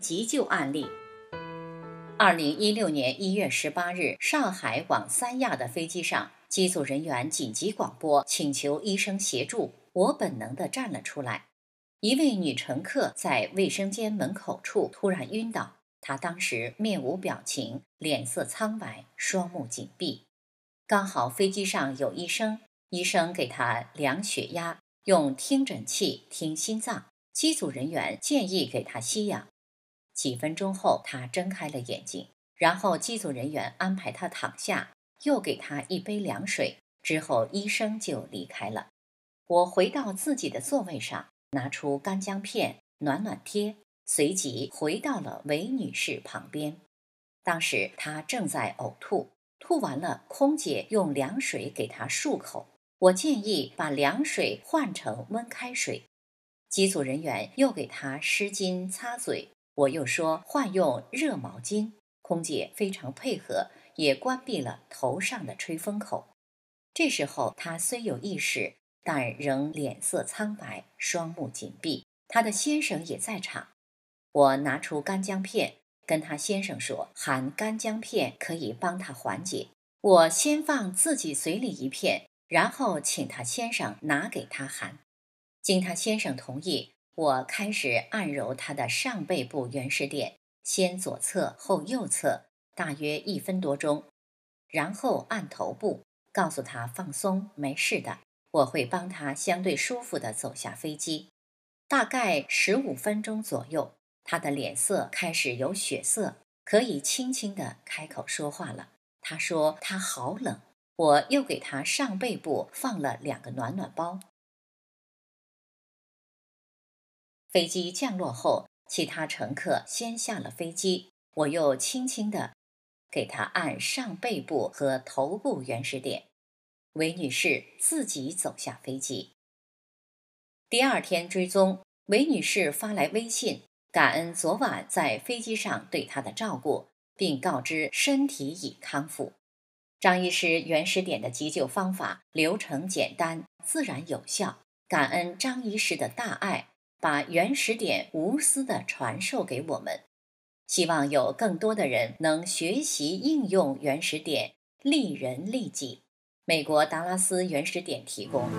急救案例：二零一六年一月十八日，上海往三亚的飞机上，机组人员紧急广播请求医生协助。我本能的站了出来。一位女乘客在卫生间门口处突然晕倒，她当时面无表情，脸色苍白，双目紧闭。刚好飞机上有医生，医生给她量血压，用听诊器听心脏。机组人员建议给她吸氧。几分钟后，他睁开了眼睛，然后机组人员安排他躺下，又给他一杯凉水。之后，医生就离开了。我回到自己的座位上，拿出干姜片、暖暖贴，随即回到了韦女士旁边。当时她正在呕吐，吐完了，空姐用凉水给她漱口。我建议把凉水换成温开水。机组人员又给她湿巾擦嘴。我又说换用热毛巾，空姐非常配合，也关闭了头上的吹风口。这时候她虽有意识，但仍脸色苍白，双目紧闭。她的先生也在场。我拿出干姜片，跟她先生说含干姜片可以帮她缓解。我先放自己嘴里一片，然后请她先生拿给她含。经她先生同意。我开始按揉他的上背部原始点，先左侧后右侧，大约一分多钟。然后按头部，告诉他放松，没事的，我会帮他相对舒服的走下飞机。大概十五分钟左右，他的脸色开始有血色，可以轻轻的开口说话了。他说他好冷，我又给他上背部放了两个暖暖包。飞机降落后，其他乘客先下了飞机。我又轻轻地给他按上背部和头部原始点。韦女士自己走下飞机。第二天追踪，韦女士发来微信，感恩昨晚在飞机上对她的照顾，并告知身体已康复。张医师原始点的急救方法流程简单，自然有效。感恩张医师的大爱。把原始点无私的传授给我们，希望有更多的人能学习应用原始点，利人利己。美国达拉斯原始点提供。